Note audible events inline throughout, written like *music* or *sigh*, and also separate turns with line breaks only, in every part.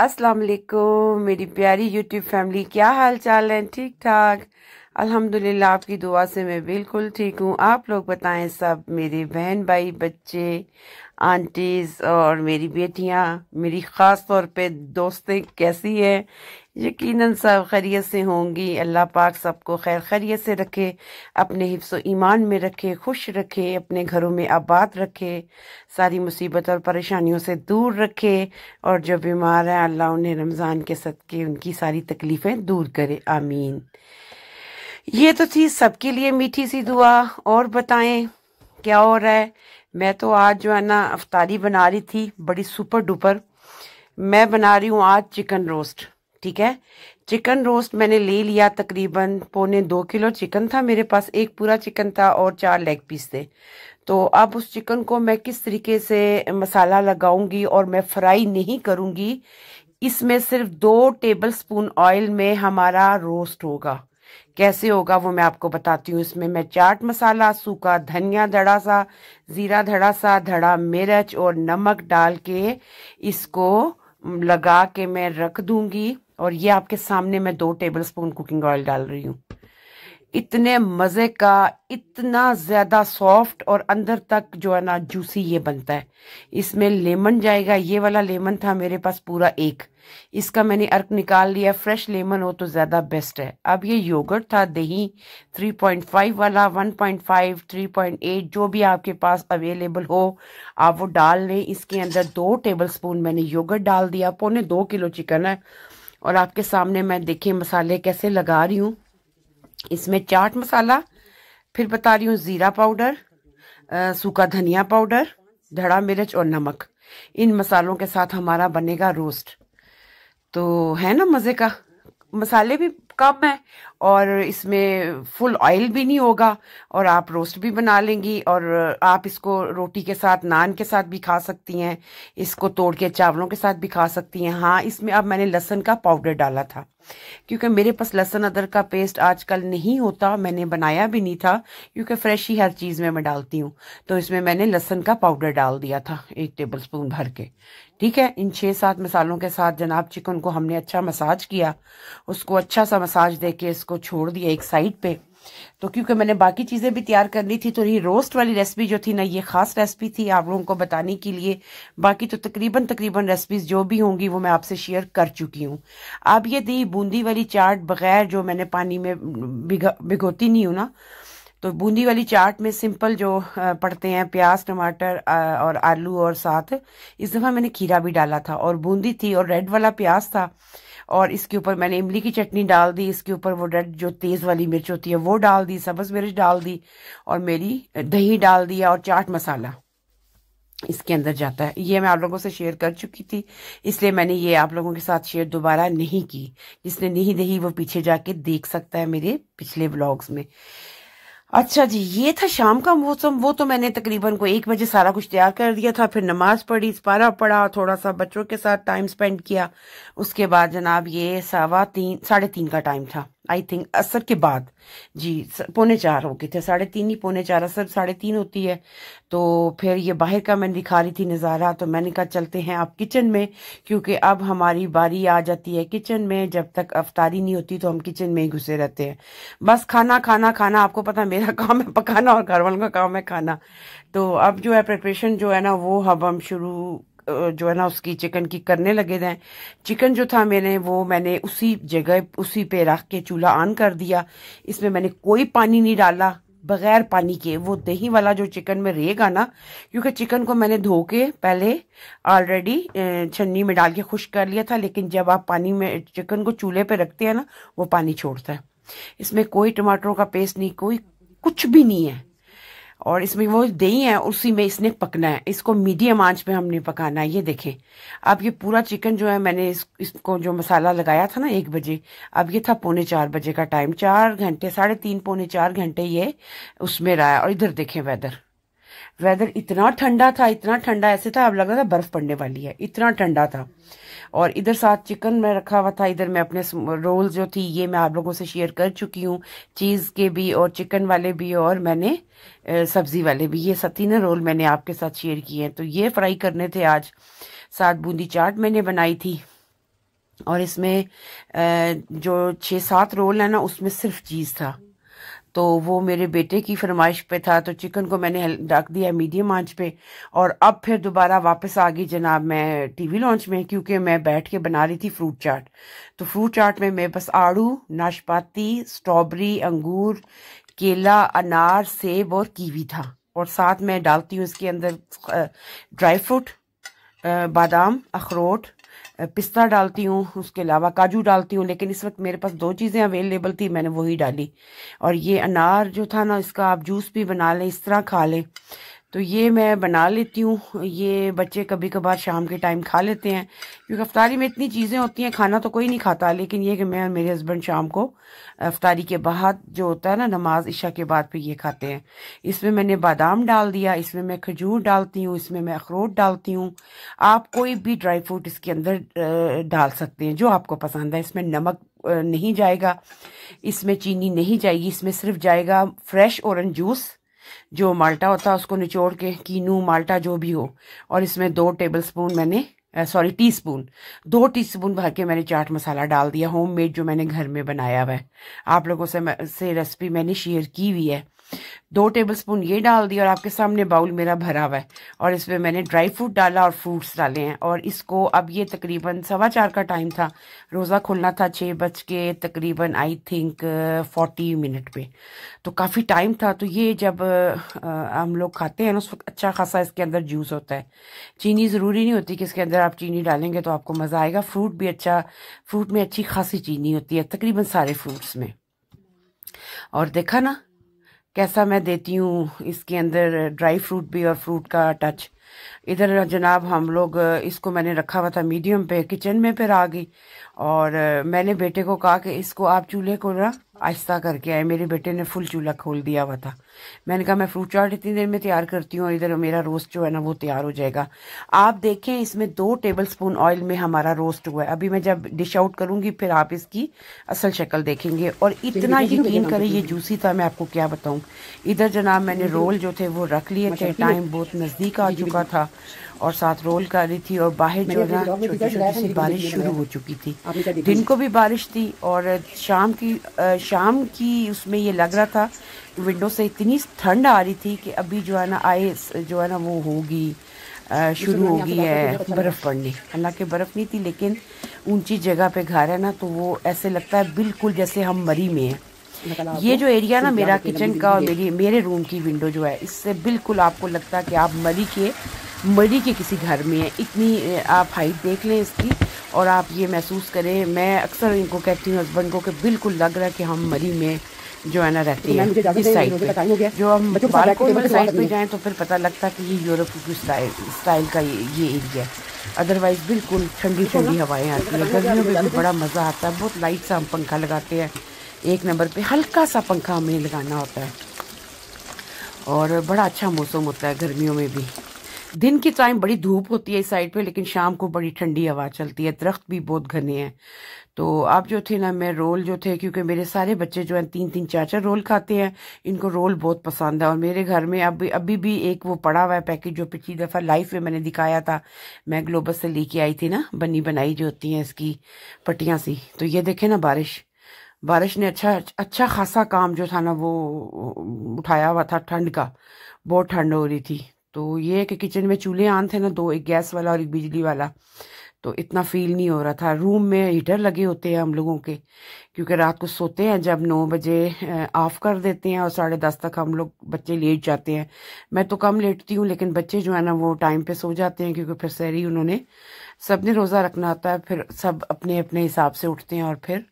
अस्सलाम वालेकुम मेरी प्यारी यूट्यूब फैमिली क्या हाल चाल है ठीक ठाक अल्हम्दुलिल्लाह आपकी दुआ से मैं बिल्कुल ठीक हूँ आप लोग बताएं सब मेरे बहन भाई बच्चे आंटीज़ और मेरी बेटियां मेरी ख़ास तौर पे दोस्तें कैसी है यकीनन सब खैरियत से होंगी अल्लाह पाक सबको खैर खैरियत से रखे अपने हिफ्स ईमान में रखे खुश रखे अपने घरों में आबाद रखे सारी मुसीबत और परेशानियों से दूर रखे और जो बीमार हैं अल्लाह उन्हें रमज़ान के सदक़े उनकी सारी तकलीफ़ें दूर करे आमीन ये तो थी सबके लिए मीठी सी दुआ और बताएं क्या हो रहा है मैं तो आज जो है ना अफतारी बना रही थी बड़ी सुपर डुपर मैं बना रही हूँ आज चिकन रोस्ट ठीक है चिकन रोस्ट मैंने ले लिया तकरीबन पौने दो किलो चिकन था मेरे पास एक पूरा चिकन था और चार लेग पीस थे तो अब उस चिकन को मैं किस तरीके से मसाला लगाऊंगी और मैं फ्राई नहीं करूंगी इसमें सिर्फ दो टेबल स्पून ऑयल में हमारा रोस्ट होगा कैसे होगा वो मैं आपको बताती हूँ इसमें मैं चाट मसाला सूखा धनिया धड़ा सा ज़ीरा धड़ा सा धड़ा मिर्च और नमक डाल के इसको लगा के मैं रख दूंगी और ये आपके सामने मैं दो टेबल स्पून कुकिंग ऑयल डाल रही हूँ इतने मज़े का इतना ज़्यादा सॉफ्ट और अंदर तक जो है ना जूसी ये बनता है इसमें लेमन जाएगा ये वाला लेमन था मेरे पास पूरा एक इसका मैंने अर्क निकाल लिया फ्रेश लेमन हो तो ज़्यादा बेस्ट है अब ये योगर्ट था दही 3.5 वाला 1.5 3.8 जो भी आपके पास अवेलेबल हो आप वो डाल लें इसके अंदर दो टेबल स्पून मैंने योगर्ट डाल दिया पौने दो किलो चिकन है और आपके सामने मैं देखे मसाले कैसे लगा रही हूँ इसमें चाट मसाला फिर बता रही हूँ ज़ीरा पाउडर सूखा धनिया पाउडर धड़ा मिर्च और नमक इन मसालों के साथ हमारा बनेगा रोस्ट तो है ना मज़े का मसाले भी कम है और इसमें फुल ऑयल भी नहीं होगा और आप रोस्ट भी बना लेंगी और आप इसको रोटी के साथ नान के साथ भी खा सकती हैं इसको तोड़ के चावलों के साथ भी खा सकती हैं हाँ इसमें अब मैंने लहसन का पाउडर डाला था क्योंकि मेरे पास लहसन अदरक का पेस्ट आजकल नहीं होता मैंने बनाया भी नहीं था क्योंकि फ्रेश ही हर चीज़ में मैं डालती हूँ तो इसमें मैंने लहसन का पाउडर डाल दिया था एक टेबल स्पून भर के ठीक है इन छः सात मसालों के साथ जनाब चिकन को हमने अच्छा मसाज किया उसको अच्छा सा मसाज दे के इसको छोड़ दिया एक साइड पे तो क्योंकि मैंने बाकी चीज़ें भी तैयार करनी थी तो ये रोस्ट वाली रेसिपी जो थी ना ये ख़ास रेसिपी थी आप लोगों को बताने के लिए बाकी तो तकरीबन तकरीबन रेसिपीज़ जो भी होंगी वो मैं आपसे शेयर कर चुकी हूँ अब ये दी बूंदी वाली चाट बग़ैर जो मैंने पानी में भिगोती नहीं हूँ ना तो बूंदी वाली चाट में सिंपल जो पड़ते हैं प्याज टमाटर और आलू और साथ इस दफ़ा मैंने खीरा भी डाला था और बूंदी थी और रेड वाला प्याज था और इसके ऊपर मैंने इमली की चटनी डाल दी इसके ऊपर वो रेड जो तेज़ वाली मिर्च होती है वो डाल दी सब्ज़ मिर्च डाल दी और मेरी दही डाल दिया और चाट मसाला इसके अंदर जाता है ये मैं आप लोगों से शेयर कर चुकी थी इसलिए मैंने ये आप लोगों के साथ शेयर दोबारा नहीं की जिसने नहीं दही वो पीछे जाके देख सकता है मेरे पिछले ब्लॉग्स में अच्छा जी ये था शाम का मौसम वो तो मैंने तकरीबन को एक बजे सारा कुछ तैयार कर दिया था फिर नमाज पढ़ी पारा पढ़ा थोड़ा सा बच्चों के साथ टाइम स्पेंड किया उसके बाद जनाब ये सवा तीन साढ़े तीन का टाइम था आई थिंक असर के बाद जी पौने चार हो गए थे साढ़े तीन ही पौने चार असर साढ़े तीन होती है तो फिर ये बाहर का मैं दिखा रही थी नज़ारा तो मैंने कहा चलते हैं आप किचन में क्योंकि अब हमारी बारी आ जाती है किचन में जब तक अफतारी नहीं होती तो हम किचन में ही घुसे रहते हैं बस खाना खाना खाना आपको पता मेरा *laughs* काम है पकाना और घर वालों का काम है खाना तो अब जो है प्रिपरेशन जो है ना वो अब हम शुरू जो है ना उसकी चिकन की करने लगे थे चिकन जो था मैंने वो मैंने उसी जगह उसी पे रख के चूल्हा ऑन कर दिया इसमें मैंने कोई पानी नहीं डाला बगैर पानी के वो दही वाला जो चिकन में रहेगा ना क्योंकि चिकन को मैंने धो के पहले ऑलरेडी छन्नी में डाल के खुश कर लिया था लेकिन जब आप पानी में चिकन को चूल्हे पे रखते हैं ना वो पानी छोड़ता है इसमें कोई टमाटरों का पेस्ट नहीं कोई कुछ भी नहीं है और इसमें वो दही है उसी में इसने पकना है इसको मीडियम आंच पे हमने पकाना है ये देखें अब ये पूरा चिकन जो है मैंने इस, इसको जो मसाला लगाया था ना एक बजे अब ये था पौने चार बजे का टाइम चार घंटे साढ़े तीन पौने चार घंटे ये उसमें रहा है और इधर देखें वेदर वेदर इतना ठंडा था इतना ठंडा ऐसे था अब लग रहा था बर्फ पड़ने वाली है इतना ठंडा था और इधर साथ चिकन में रखा हुआ था इधर मैं अपने रोल जो थी ये मैं आप लोगों से शेयर कर चुकी हूँ चीज़ के भी और चिकन वाले भी और मैंने सब्ज़ी वाले भी ये तीनों रोल मैंने आपके साथ शेयर किए हैं तो ये फ्राई करने थे आज साथ बूंदी चाट मैंने बनाई थी और इसमें जो छः सात रोल है ना उसमें सिर्फ चीज़ था तो वो मेरे बेटे की फरमाइश पे था तो चिकन को मैंने रख दिया मीडियम आंच पे और अब फिर दोबारा वापस आ गई जनाब मैं टीवी लॉन्च में क्योंकि मैं बैठ के बना रही थी फ्रूट चाट तो फ्रूट चाट में मेरे बस आड़ू नाशपाती स्ट्रॉबेरी अंगूर केला अनार सेब और कीवी था और साथ में डालती हूँ इसके अंदर ड्राई फ्रूट बादाम अखरोट पिस्ता डालती हूँ उसके अलावा काजू डालती हूँ लेकिन इस वक्त मेरे पास दो चीज़ें अवेलेबल थी मैंने वही डाली और ये अनार जो था ना इसका आप जूस भी बना लें इस तरह खा लें तो ये मैं बना लेती हूँ ये बच्चे कभी कभार शाम के टाइम खा लेते हैं क्योंकि अफ्तारी में इतनी चीज़ें होती हैं खाना तो कोई नहीं खाता लेकिन ये कि मैं और मेरे हस्बैंड शाम को अफ्तारी के बाद जो होता है ना नमाज इशा के बाद पे ये खाते हैं इसमें मैंने बादाम डाल दिया इसमें मैं खजूर डालती हूँ इसमें मैं अखरोट डालती हूँ आप कोई भी ड्राई फ्रूट इसके अंदर डाल सकते हैं जो आपको पसंद है इसमें नमक नहीं जाएगा इसमें चीनी नहीं जाएगी इसमें सिर्फ जाएगा फ्रेश औरन जूस जो माल्टा होता है उसको निचोड़ के कीनू माल्टा जो भी हो और इसमें दो टेबल स्पून मैंने सॉरी टी स्पून दो टी स्पून भर के मैंने चाट मसाला डाल दिया होम मेड जो मैंने घर में बनाया हुआ है आप लोगों से से रेसिपी मैंने शेयर की हुई है दो टेबलस्पून ये डाल दिया और आपके सामने बाउल मेरा भरा हुआ है और इसमें मैंने ड्राई फ्रूट डाला और फ्रूट्स डाले हैं और इसको अब ये तकरीबन सवा चार का टाइम था रोज़ा खुलना था छः बज के तकरीबन आई थिंक फोर्टी मिनट पे तो काफ़ी टाइम था तो ये जब आ, हम लोग खाते हैं ना उस वक्त अच्छा खासा इसके अंदर जूस होता है चीनी ज़रूरी नहीं होती कि इसके अंदर आप चीनी डालेंगे तो आपको मज़ा आएगा फ्रूट भी अच्छा फ्रूट में अच्छी खासी चीनी होती है तकरीबन सारे फ्रूट्स में और देखा ना कैसा मैं देती हूँ इसके अंदर ड्राई फ्रूट भी और फ्रूट का टच इधर जनाब हम लोग इसको मैंने रखा हुआ था मीडियम पे किचन में फिर आ गई और मैंने बेटे को कहा कि इसको आप चूल्हे को ना आहिस्ता करके आए मेरे बेटे ने फुल चूल्हा खोल दिया हुआ था मैंने कहा मैं फ्रूट चाट इतनी देर में तैयार करती हूँ इधर मेरा रोस्ट जो है ना वो तैयार हो जाएगा आप देखें इसमें दो टेबल स्पून ऑयल में हमारा रोस्ट हुआ है अभी मैं जब डिश आउट करूंगी फिर आप इसकी असल शक्ल देखेंगे और इतना यकीन करें ये जूसी था मैं आपको क्या बताऊँ इधर जनाब मैंने रोल जो थे वो रख लिए थे टाइम बहुत नज़दीक आ चुका हुआ था और साथ रोल कर रही थी और बाहर जो ना छोटी छोटी सी बारिश शुरू हो चुकी थी दिन को भी बारिश थी और शाम की शाम की उसमें ये लग रहा था विंडो से इतनी ठंड आ रही थी कि अभी जो है ना आए जो है ना वो होगी शुरू होगी है अच्छा बर्फ़ पड़नी हालांकि बर्फ़ नहीं थी लेकिन ऊंची जगह पे घर है ना तो वो ऐसे लगता है बिल्कुल जैसे हम मरी में हैं ये जो एरिया ना मेरा किचन का और मेरी मेरे रूम की विंडो जो है इससे बिल्कुल आपको लगता है कि आप मरी के मरी के किसी घर में है इतनी आप हाइट देख लें इसकी और आप ये महसूस करें मैं अक्सर इनको कहती हूँ हस्बैंड को कि बिल्कुल लग रहा है कि हम मरी में जो है ना रहती तो है इस साइड पे जो हम बालकोनी साइड पे जाएं तो फिर पता लगता है कि ये यूरोप की स्टाइल स्टाइल का ये ये एरिया है अदरवाइज़ बिल्कुल ठंडी ठंडी अच्छा, हवाएं आती हैं गर्मियों में भी बड़ा मज़ा आता है बहुत लाइट सा हम पंखा लगाते हैं एक नंबर पे हल्का सा पंखा हमें लगाना होता है और बड़ा अच्छा मौसम होता है गर्मियों में भी दिन की टाइम बड़ी धूप होती है इस साइड पे लेकिन शाम को बड़ी ठंडी हवा चलती है दरख्त भी बहुत घने हैं तो आप जो थे ना मैं रोल जो थे क्योंकि मेरे सारे बच्चे जो हैं तीन तीन चार चार रोल खाते हैं इनको रोल बहुत पसंद है और मेरे घर में अभी अभी भी एक वो पड़ा हुआ है पैकेट जो पिछली दफ़ा लाइफ में मैंने दिखाया था मैं ग्लोबस से लेके आई थी ना बनी बनाई जो होती हैं इसकी पट्टियाँ सी तो ये देखे ना बारिश बारिश ने अच्छा अच्छा खासा काम जो था ना वो उठाया हुआ था ठंड का बहुत ठंड हो रही थी तो ये है कि किचन में चूल्हे आन थे ना दो एक गैस वाला और एक बिजली वाला तो इतना फील नहीं हो रहा था रूम में हीटर लगे होते हैं हम लोगों के क्योंकि रात को सोते हैं जब नौ बजे ऑफ कर देते हैं और साढ़े दस तक हम लोग बच्चे लेट जाते हैं मैं तो कम लेटती हूँ लेकिन बच्चे जो है ना वो टाइम पे सो जाते हैं क्योंकि फिर सहरी उन्होंने सब ने रोज़ा रखना होता है फिर सब अपने अपने हिसाब से उठते हैं और फिर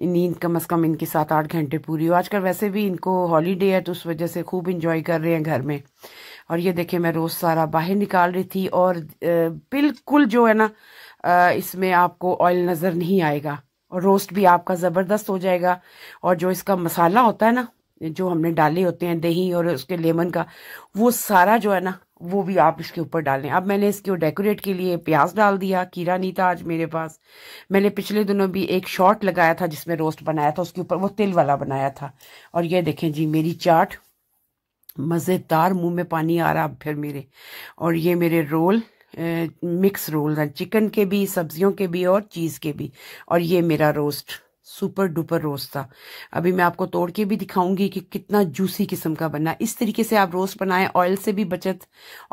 नींद कम अज़ कम इनके सात आठ घंटे पूरी हो आजकल वैसे भी इनको हॉलीडे है तो उस वजह से खूब इंजॉय कर रहे हैं घर में और ये देखे मैं रोज़ सारा बाहर निकाल रही थी और बिल्कुल जो है ना इसमें आपको ऑयल नज़र नहीं आएगा और रोस्ट भी आपका ज़बरदस्त हो जाएगा और जो इसका मसाला होता है ना जो हमने डाले होते हैं दही और उसके लेमन का वो सारा जो है ना वो भी आप इसके ऊपर डाल लें अब मैंने इसके डेकोरेट के लिए प्याज डाल दिया कीड़ा नहीं था आज मेरे पास मैंने पिछले दिनों भी एक शॉट लगाया था जिसमें रोस्ट बनाया था उसके ऊपर वो तिल वाला बनाया था और ये देखें जी मेरी चाट मज़ेदार मुंह में पानी आ रहा अब फिर मेरे और ये मेरे रोल मिक्स रोल चिकन के भी सब्जियों के भी और चीज़ के भी और ये मेरा रोस्ट सुपर डुपर रोस्ट था अभी मैं आपको तोड़ के भी दिखाऊंगी कि कितना जूसी किस्म का बना इस तरीके से आप रोस्ट बनाएं ऑयल से भी बचत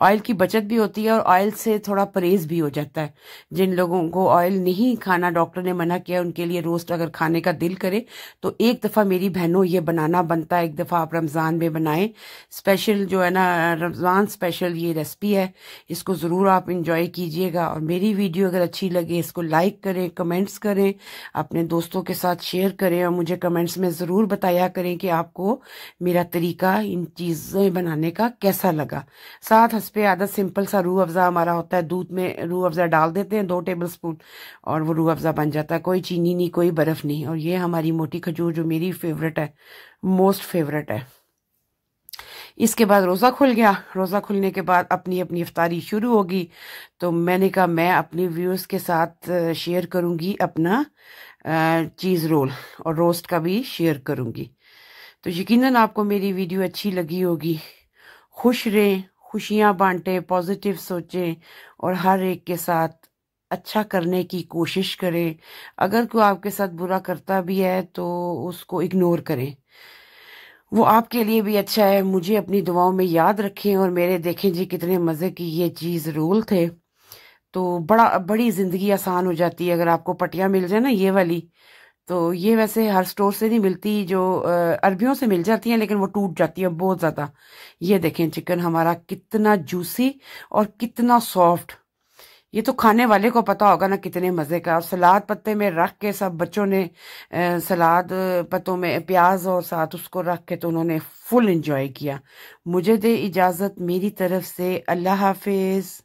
ऑयल की बचत भी होती है और ऑयल से थोड़ा परहेज भी हो जाता है जिन लोगों को ऑयल नहीं खाना डॉक्टर ने मना किया उनके लिए रोस्ट अगर खाने का दिल करे तो एक दफ़ा मेरी बहनों ये बनाना बनता है एक दफ़ा आप रमज़ान में बनाएं स्पेशल जो है ना रमज़ान स्पेशल ये रेसिपी है इसको ज़रूर आप इंजॉय कीजिएगा और मेरी वीडियो अगर अच्छी लगे इसको लाइक करें कमेंट्स करें अपने दोस्तों के साथ शेयर करें और मुझे कमेंट्स में ज़रूर बताया करें कि आपको मेरा तरीका इन चीज़ें बनाने का कैसा लगा साथ हंसपे आदत सिंपल सा रूह अफ़ज़ा हमारा होता है दूध में रूह अफ़ज़ा डाल देते हैं दो टेबल स्पून और वो रूह अफ़ज़ा बन जाता है कोई चीनी नहीं कोई बर्फ़ नहीं और ये हमारी मोटी खजूर जो मेरी फेवरेट है मोस्ट फेवरेट है इसके बाद रोज़ा खुल गया रोज़ा खुलने के बाद अपनी अपनी इफ्तारी शुरू होगी तो मैंने कहा मैं अपने व्यूज़ के साथ शेयर करूँगी अपना चीज़ रोल और रोस्ट का भी शेयर करूँगी तो यकीनन आपको मेरी वीडियो अच्छी लगी होगी खुश रहें खुशियाँ बांटें पॉजिटिव सोचें और हर एक के साथ अच्छा करने की कोशिश करें अगर कोई आपके साथ बुरा करता भी है तो उसको इग्नोर करें वो आपके लिए भी अच्छा है मुझे अपनी दुआओं में याद रखें और मेरे देखें जी कितने मज़े की ये चीज़ रोल थे तो बड़ा बड़ी ज़िंदगी आसान हो जाती है अगर आपको पटिया मिल जाए ना ये वाली तो ये वैसे हर स्टोर से नहीं मिलती जो अरबियों से मिल जाती हैं लेकिन वो टूट जाती है बहुत ज़्यादा ये देखें चिकन हमारा कितना जूसी और कितना सॉफ्ट ये तो खाने वाले को पता होगा ना कितने मज़े का और सलाद पत्ते में रख के सब बच्चों ने सलाद पत्तों में प्याज और साथ उसको रख के तो उन्होंने फुल इंजॉय किया मुझे दे इजाज़त मेरी तरफ से अल्लाह हाफिज़